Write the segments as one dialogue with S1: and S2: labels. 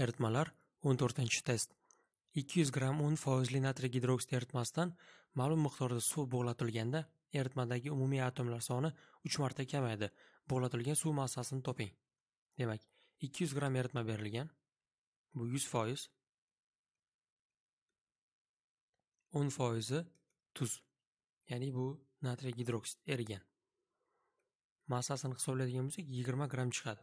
S1: Eritmalar 14-test. 200 gram 10 foizli natriy gidroksid eritmasidan ma'lum miqdorda suv bo'g'latilganda eritmadagi umumiy atomlar soni 3 marta kamayadi. Bo'g'latilgan suv massasini toping. Demak, 200 gram eritma berilgan. Bu 100 foiz. 10 foizi tuz. Ya'ni bu natriy gidroksid erigan. Massasini hisoblaydigan bo'lsak, 20 gram chiqadi.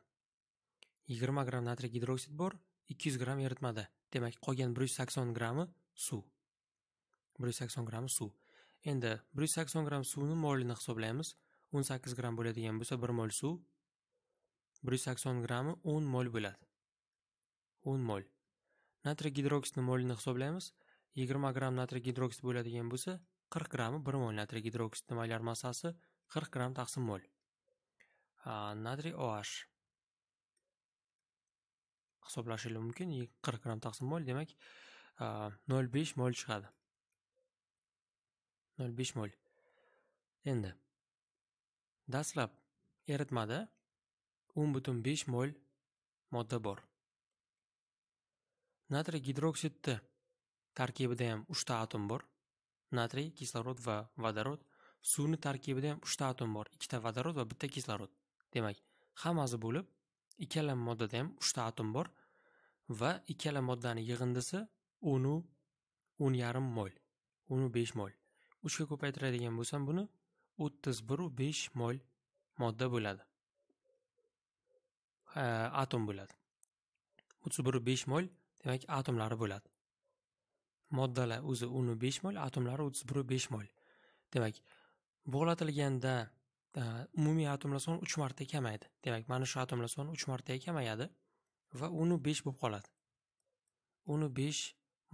S1: 20 gram natriy gidroksid bor, 200 gramm eritmada demak qolgan 180 grammi suv 180 grammi suv endi 180 gramm suvning molini hisoblaymiz 18 gramm bo'ladigan bo'lsa 1 mol suv 180 grammi 10 mol bo'ladi 10 mol natriy gidroksni molini hisoblaymiz 20 gramm natriy gidroksid bo'ladigan bo'lsa 40 grammi 1 mol natriy gidroksidni molyar massasi 40 gramm taqsim mol natriy OH hisoblashinglar mumkin qirq gram taqsim mol demak nol besh mol chiqadi nol besh mol endi dastlab eritmada o'n butun besh mol modda bor natriy gidroksidni tarkibida ham uchta atom bor natriy kislorod va vodorod suvni tarkibida ham uchta atom bor ikkita vodorod va bitta kislorod demak hammasi bo'lib ikkala moddada ham uchta atom bor va ikkala moddani yig'indisi unu o'n yarim mol unu besh mol uchga ko'paytiradigan bo'lsam buni o'ttiz biru besh mol modda bo'ladi atom bo'ladi o'ttiz biru besh mol demak atomlari bo'ladi moddalar o'zi unu besh mol atomlari o'ttiz biru besh mol demak bug'latilganda umumiy atomlar soni uch marta kamaydi demak mana shu atomlar soni uch martaga kamayadi va unu besh bo'lib qoladi unu besh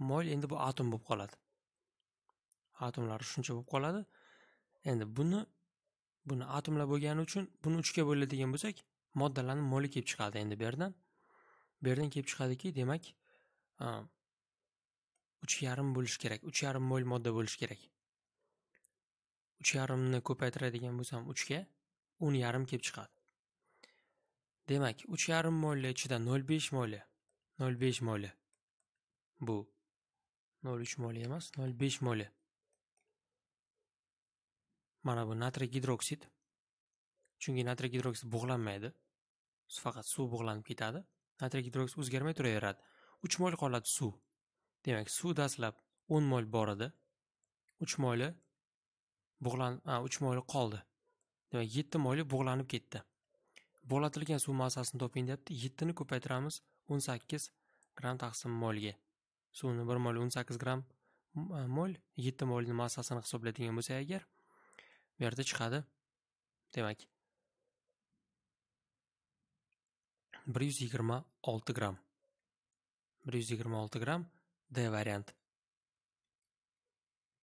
S1: moyl endi bu atom bo'lib qoladi atomlari shuncha bo'lib qoladi endi buni buni atomlar bo'lgani uchun buni uchga bo'ladigan bo'lsak moddalarni moli kelib chiqadi endi bu yerdan bu yerdan kelib chiqadiki demak uch yarim bo'lishi kerak uch yarim mol modda bo'lishi kerak uch yarimni ko'paytiradigan bo'lsam uchga o'n yarim kelib chiqadi Demak, 3,5 yarim ichida 0,5 besh 0,5 nol Bu 0,3 uch emas, 0,5 besh Mana bu natriy gidroksid. Chunki natriy gidroksid bug'lanmaydi. Faqat suv bug'lanib ketadi. Natriy gidroksid o'zgarmay turaveradi. 3 mol qoladi suv. Demak, suv dastlab 10 mol bor edi. 3 moli bug'lan, 3 moli qoldi. Demak, 7 moli bug'lanib ketdi. Bo'latilgan suv massasini toping deyapti 7 ni ko'paytiramiz 18 gramm taqsim molga. Suvni 1 mol 18 gramm mol 7 molni massasini hisoblaydigan bo'lsak agar bu yerda chiqadi. Demak 126 gramm. 126 gramm D varianti.